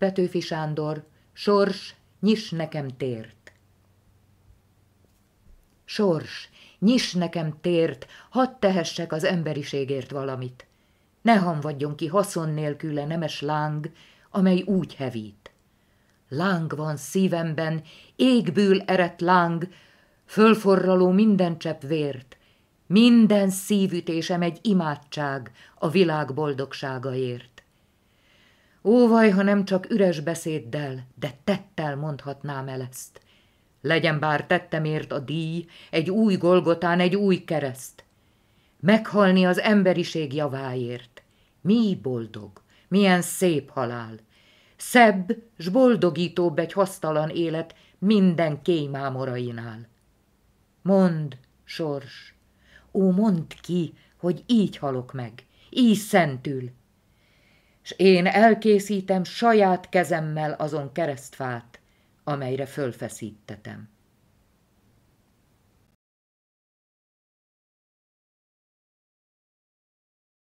Petőfi Sándor, Sors, nyis nekem tért. Sors, nyis nekem tért, hadd tehessek az emberiségért valamit. Ne hamvadjon ki haszon nélküle nemes láng, amely úgy hevít. Láng van szívemben, égből erett láng, fölforraló minden csepp vért, minden szívütésem egy imádság a világ boldogságaért. Óvaj, ha nem csak üres beszéddel, de tettel mondhatnám el ezt. Legyen bár tettemért a díj, egy új golgotán egy új kereszt. Meghalni az emberiség javáért. Mi boldog, milyen szép halál. Szebb, s boldogítóbb egy hasztalan élet minden kémámorainál. Mond, sors, ó, mondd ki, hogy így halok meg, így szentül, s én elkészítem saját kezemmel azon keresztfát, amelyre fölfeszítetem.